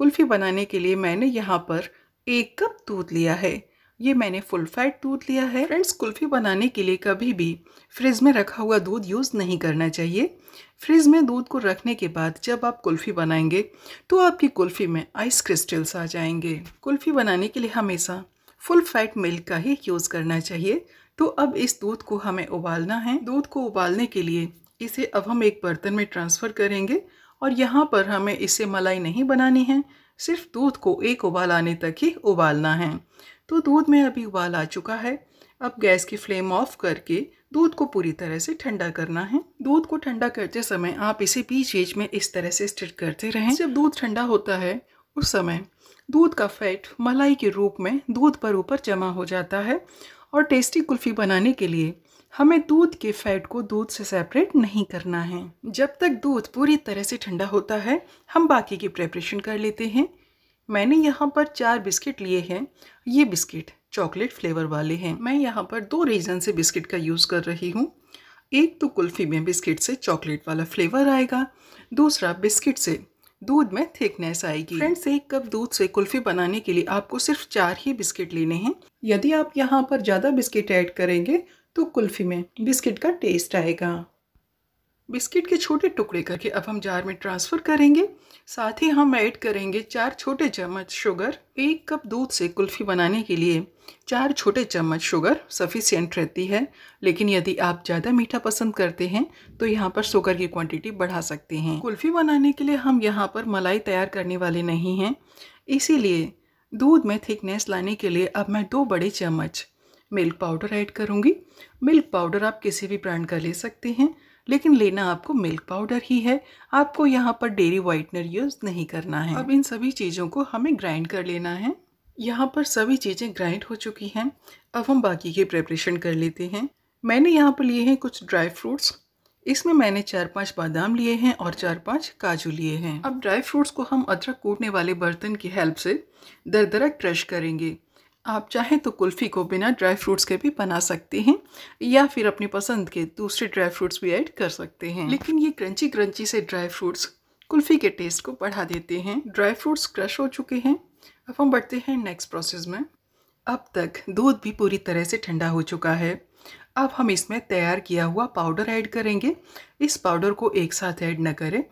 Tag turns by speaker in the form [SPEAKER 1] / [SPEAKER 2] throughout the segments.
[SPEAKER 1] कुल्फ़ी बनाने के लिए मैंने यहाँ पर एक कप दूध लिया है ये मैंने फुल फैट दूध लिया है फ्रेंड्स कुल्फ़ी बनाने के लिए कभी भी फ्रिज में रखा हुआ दूध यूज़ नहीं करना चाहिए फ्रिज में दूध को रखने के बाद जब आप कुल्फ़ी बनाएंगे तो आपकी कुल्फ़ी में आइस क्रिस्टल्स आ जाएंगे कुल्फ़ी बनाने के लिए हमेशा फुल फैट मिल्क का ही यूज़ करना चाहिए तो अब इस दूध को हमें उबालना है दूध को उबालने के लिए इसे अब हम एक बर्तन में ट्रांसफ़र करेंगे और यहाँ पर हमें इसे मलाई नहीं बनानी है सिर्फ दूध को एक उबाल आने तक ही उबालना है तो दूध में अभी उबाल आ चुका है अब गैस की फ्लेम ऑफ करके दूध को पूरी तरह से ठंडा करना है दूध को ठंडा करते समय आप इसे बीच बीच में इस तरह से स्टिट करते रहें जब दूध ठंडा होता है उस समय दूध का फैट मलाई के रूप में दूध पर ऊपर जमा हो जाता है और टेस्टी कुल्फ़ी बनाने के लिए हमें दूध के फैट को दूध से सेपरेट नहीं करना है जब तक दूध पूरी तरह से ठंडा होता है हम बाकी की प्रेपरेशन कर लेते हैं मैंने यहाँ पर चार बिस्किट लिए हैं ये बिस्किट चॉकलेट फ्लेवर वाले हैं मैं यहाँ पर दो रीज़न से बिस्किट का यूज़ कर रही हूँ एक तो कुल्फ़ी में बिस्किट से चॉकलेट वाला फ्लेवर आएगा दूसरा बिस्किट से दूध में थिकनेस आएगी फ्रेंड्स एक कप दूध से कुल्फ़ी बनाने के लिए आपको सिर्फ चार ही बिस्किट लेने हैं यदि आप यहाँ पर ज़्यादा बिस्किट ऐड करेंगे तो कुल्फ़ी में बिस्किट का टेस्ट आएगा बिस्किट के छोटे टुकड़े करके अब हम जार में ट्रांसफ़र करेंगे साथ ही हम ऐड करेंगे चार छोटे चम्मच शुगर एक कप दूध से कुल्फ़ी बनाने के लिए चार छोटे चम्मच शुगर सफिशियंट रहती है लेकिन यदि आप ज़्यादा मीठा पसंद करते हैं तो यहाँ पर शुगर की क्वांटिटी बढ़ा सकते हैं कुल्फ़ी बनाने के लिए हम यहाँ पर मलाई तैयार करने वाले नहीं हैं इसीलिए दूध में थिकनेस लाने के लिए अब मैं दो बड़े चम्मच मिल्क पाउडर ऐड करूँगी मिल्क पाउडर आप किसी भी ब्रांड का ले सकते हैं लेकिन लेना आपको मिल्क पाउडर ही है आपको यहाँ पर डेरी वाइटनर यूज़ नहीं करना है अब इन सभी चीज़ों को हमें ग्राइंड कर लेना है यहाँ पर सभी चीज़ें ग्राइंड हो चुकी हैं अब हम बाकी के प्रेपरेशन कर लेते हैं मैंने यहाँ पर लिए हैं कुछ ड्राई फ्रूट्स इसमें मैंने चार पांच बादाम लिए हैं और चार पांच काजू लिए हैं अब ड्राई फ्रूट्स को हम अदरक कूटने वाले बर्तन की हेल्प से दरदरा क्रश करेंगे आप चाहें तो कुल्फ़ी को बिना ड्राई फ्रूट्स के भी बना सकते हैं या फिर अपनी पसंद के दूसरे ड्राई फ्रूट्स भी ऐड कर सकते हैं लेकिन ये क्रंची क्रंची से ड्राई फ्रूट्स कुल्फ़ी के टेस्ट को बढ़ा देते हैं ड्राई फ्रूट्स क्रश हो चुके हैं अब हम बढ़ते हैं नेक्स्ट प्रोसेस में अब तक दूध भी पूरी तरह से ठंडा हो चुका है अब हम इसमें तैयार किया हुआ पाउडर ऐड करेंगे इस पाउडर को एक साथ ऐड न करें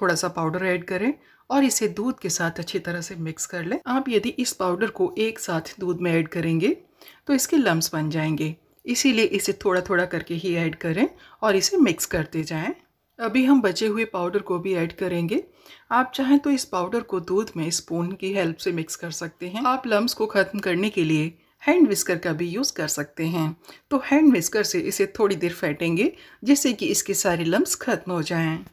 [SPEAKER 1] थोड़ा सा पाउडर ऐड करें और इसे दूध के साथ अच्छी तरह से मिक्स कर लें आप यदि इस पाउडर को एक साथ दूध में ऐड करेंगे तो इसके लम्ब बन जाएंगे इसीलिए इसे थोड़ा थोड़ा करके ही ऐड करें और इसे मिक्स करते जाएं अभी हम बचे हुए पाउडर को भी ऐड करेंगे आप चाहें तो इस पाउडर को दूध में स्पून की हेल्प से मिक्स कर सकते हैं आप लम्ब को ख़त्म करने के लिए हैंड विस्कर का भी यूज़ कर सकते हैं तो हैंड विस्कर से इसे थोड़ी देर फेंटेंगे जिससे कि इसके सारे लम्ब ख़त्म हो जाएँ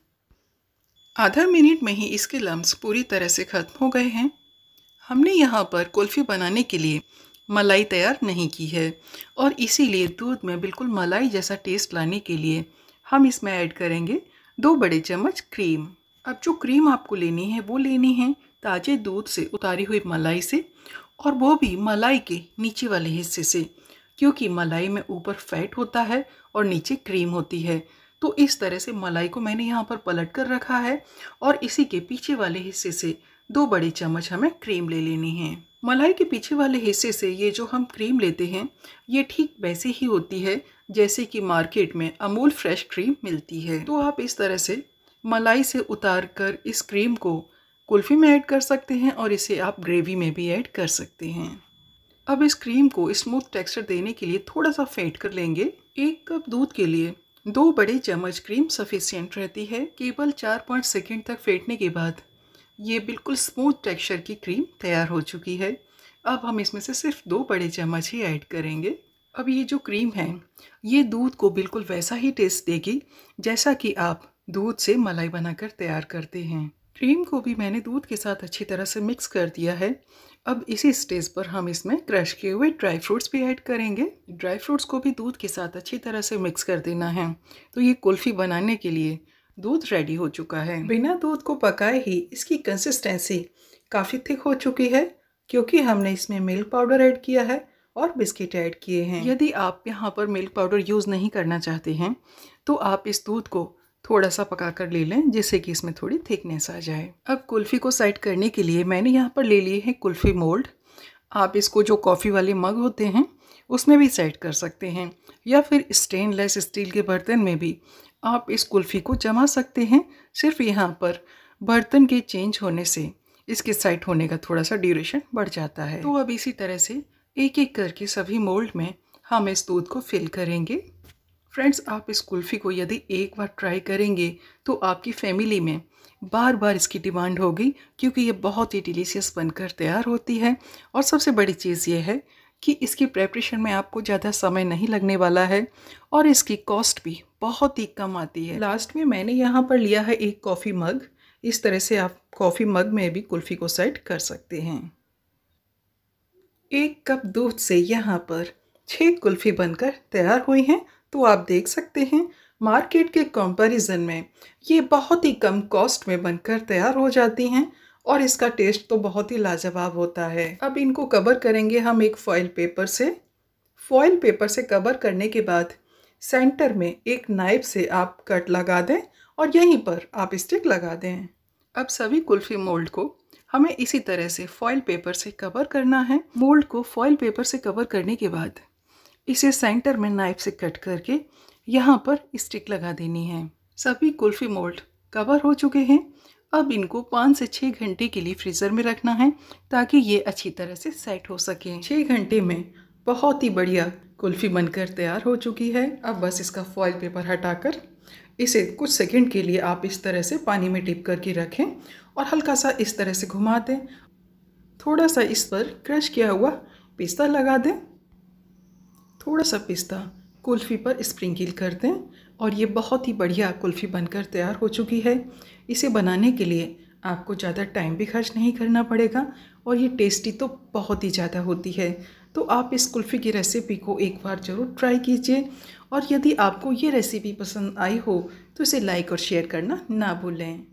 [SPEAKER 1] आधा मिनट में ही इसके लम्ब पूरी तरह से ख़त्म हो गए हैं हमने यहाँ पर कुल्फ़ी बनाने के लिए मलाई तैयार नहीं की है और इसीलिए दूध में बिल्कुल मलाई जैसा टेस्ट लाने के लिए हम इसमें ऐड करेंगे दो बड़े चम्मच क्रीम अब जो क्रीम आपको लेनी है वो लेनी है ताजे दूध से उतारी हुई मलाई से और वो भी मलाई के नीचे वाले हिस्से से क्योंकि मलाई में ऊपर फैट होता है और नीचे क्रीम होती है तो इस तरह से मलाई को मैंने यहाँ पर पलट कर रखा है और इसी के पीछे वाले हिस्से से दो बड़े चम्मच हमें क्रीम ले लेनी है मलाई के पीछे वाले हिस्से से ये जो हम क्रीम लेते हैं ये ठीक वैसे ही होती है जैसे कि मार्केट में अमूल फ्रेश क्रीम मिलती है तो आप इस तरह से मलाई से उतार कर इस क्रीम को कुल्फ़ी में ऐड कर सकते हैं और इसे आप ग्रेवी में भी ऐड कर सकते हैं अब इस क्रीम को स्मूथ टेक्सचर देने के लिए थोड़ा सा फेंट कर लेंगे एक कप दूध के लिए दो बड़े चम्मच क्रीम सफिशियंट रहती है केवल चार पाँच सेकेंड तक फेंटने के बाद ये बिल्कुल स्मूथ टेक्सचर की क्रीम तैयार हो चुकी है अब हम इसमें से सिर्फ दो बड़े चम्मच ही ऐड करेंगे अब ये जो क्रीम है ये दूध को बिल्कुल वैसा ही टेस्ट देगी जैसा कि आप दूध से मलाई बनाकर तैयार करते हैं क्रीम को भी मैंने दूध के साथ अच्छी तरह से मिक्स कर दिया है अब इसी स्टेज पर हम इसमें क्रश किए हुए ड्राई फ्रूट्स भी ऐड करेंगे ड्राई फ्रूट्स को भी दूध के साथ अच्छी तरह से मिक्स कर देना है तो ये कुल्फ़ी बनाने के लिए दूध रेडी हो चुका है बिना दूध को पकाए ही इसकी कंसिस्टेंसी काफ़ी थिक हो चुकी है क्योंकि हमने इसमें मिल्क पाउडर ऐड किया है और बिस्किट ऐड किए हैं यदि आप यहाँ पर मिल्क पाउडर यूज़ नहीं करना चाहते हैं तो आप इस दूध को थोड़ा सा पका कर ले लें जिससे कि इसमें थोड़ी थिकनेस आ जाए अब कुल्फ़ी को साइड करने के लिए मैंने यहाँ पर ले लिए हैं कुल्फ़ी मोल्ड आप इसको जो कॉफ़ी वाले मग होते हैं उसमें भी सेट कर सकते हैं या फिर स्टेनलेस स्टील के बर्तन में भी आप इस कुल्फ़ी को जमा सकते हैं सिर्फ यहाँ पर बर्तन के चेंज होने से इसके सेट होने का थोड़ा सा ड्यूरेशन बढ़ जाता है तो अब इसी तरह से एक एक करके सभी मोल्ड में हम इस दूध को फिल करेंगे फ्रेंड्स आप इस कुल्फ़ी को यदि एक बार ट्राई करेंगे तो आपकी फैमिली में बार बार इसकी डिमांड होगी क्योंकि ये बहुत ही डिलीशियस बनकर तैयार होती है और सबसे बड़ी चीज़ ये है कि इसकी प्रेपरेशन में आपको ज़्यादा समय नहीं लगने वाला है और इसकी कॉस्ट भी बहुत ही कम आती है लास्ट में मैंने यहाँ पर लिया है एक कॉफ़ी मग इस तरह से आप कॉफ़ी मग में भी कुल्फ़ी को सेट कर सकते हैं एक कप दूध से यहाँ पर छः कुल्फ़ी बनकर तैयार हुई हैं तो आप देख सकते हैं मार्केट के कंपैरिजन में ये बहुत ही कम कॉस्ट में बनकर तैयार हो जाती हैं और इसका टेस्ट तो बहुत ही लाजवाब होता है अब इनको कवर करेंगे हम एक फॉइल पेपर से फॉइल पेपर से कवर करने के बाद सेंटर में एक नाइफ से आप कट लगा दें और यहीं पर आप स्टिक लगा दें अब सभी कुल्फ़ी मोल्ड को हमें इसी तरह से फॉइल पेपर से कवर करना है मोल्ड को फॉइल पेपर से कवर करने के बाद इसे सेंटर में नाइफ से कट करके यहाँ पर स्टिक लगा देनी है सभी कुल्फ़ी मोल्ड कवर हो चुके हैं अब इनको पाँच से छः घंटे के लिए फ्रीज़र में रखना है ताकि ये अच्छी तरह से सेट हो सके छः घंटे में बहुत ही बढ़िया कुल्फ़ी बनकर तैयार हो चुकी है अब बस इसका फॉइल पेपर हटाकर इसे कुछ सेकंड के लिए आप इस तरह से पानी में टिप करके रखें और हल्का सा इस तरह से घुमा दें थोड़ा सा इस पर क्रश किया हुआ पिस्ता लगा दें थोड़ा सा पिस्ता कुल्फ़ी पर स्प्रिंकिल कर दें और ये बहुत ही बढ़िया कुल्फ़ी बनकर तैयार हो चुकी है इसे बनाने के लिए आपको ज़्यादा टाइम भी खर्च नहीं करना पड़ेगा और ये टेस्टी तो बहुत ही ज़्यादा होती है तो आप इस कुल्फ़ी की रेसिपी को एक बार ज़रूर ट्राई कीजिए और यदि आपको ये रेसिपी पसंद आई हो तो इसे लाइक और शेयर करना ना भूलें